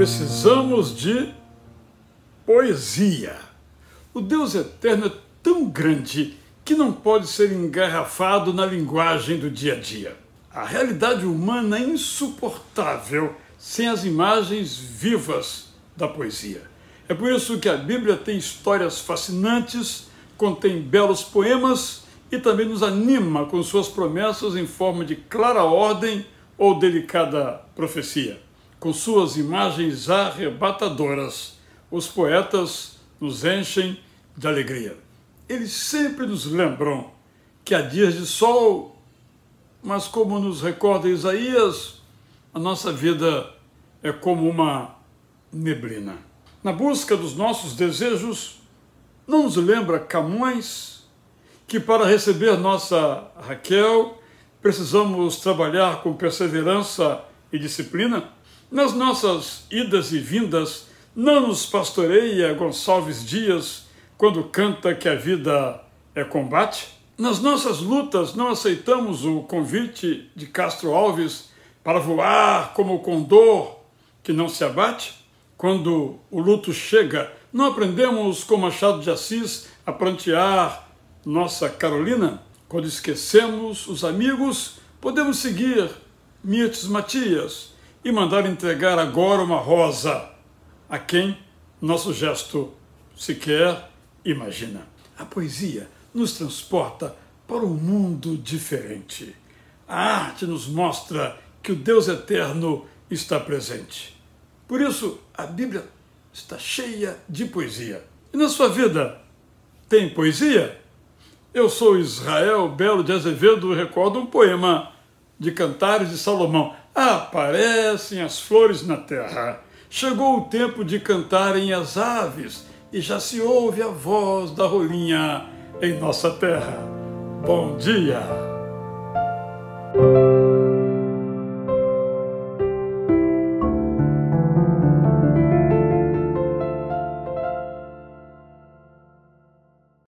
precisamos de poesia. O Deus eterno é tão grande que não pode ser engarrafado na linguagem do dia a dia. A realidade humana é insuportável sem as imagens vivas da poesia. É por isso que a Bíblia tem histórias fascinantes, contém belos poemas e também nos anima com suas promessas em forma de clara ordem ou delicada profecia com suas imagens arrebatadoras, os poetas nos enchem de alegria. Eles sempre nos lembram que há dias de sol, mas como nos recorda Isaías, a nossa vida é como uma neblina. Na busca dos nossos desejos, não nos lembra Camões que para receber nossa Raquel precisamos trabalhar com perseverança e disciplina? Nas nossas idas e vindas, não nos pastoreia Gonçalves Dias quando canta que a vida é combate? Nas nossas lutas, não aceitamos o convite de Castro Alves para voar como o condor que não se abate? Quando o luto chega, não aprendemos com Machado de Assis a prantear nossa Carolina? Quando esquecemos os amigos, podemos seguir Mirtes Matias e mandar entregar agora uma rosa a quem nosso gesto sequer imagina. A poesia nos transporta para um mundo diferente. A arte nos mostra que o Deus eterno está presente. Por isso, a Bíblia está cheia de poesia. E na sua vida, tem poesia? Eu sou Israel Belo de Azevedo e recordo um poema de Cantares de Salomão. Aparecem as flores na terra. Chegou o tempo de cantarem as aves e já se ouve a voz da rolinha em nossa terra. Bom dia!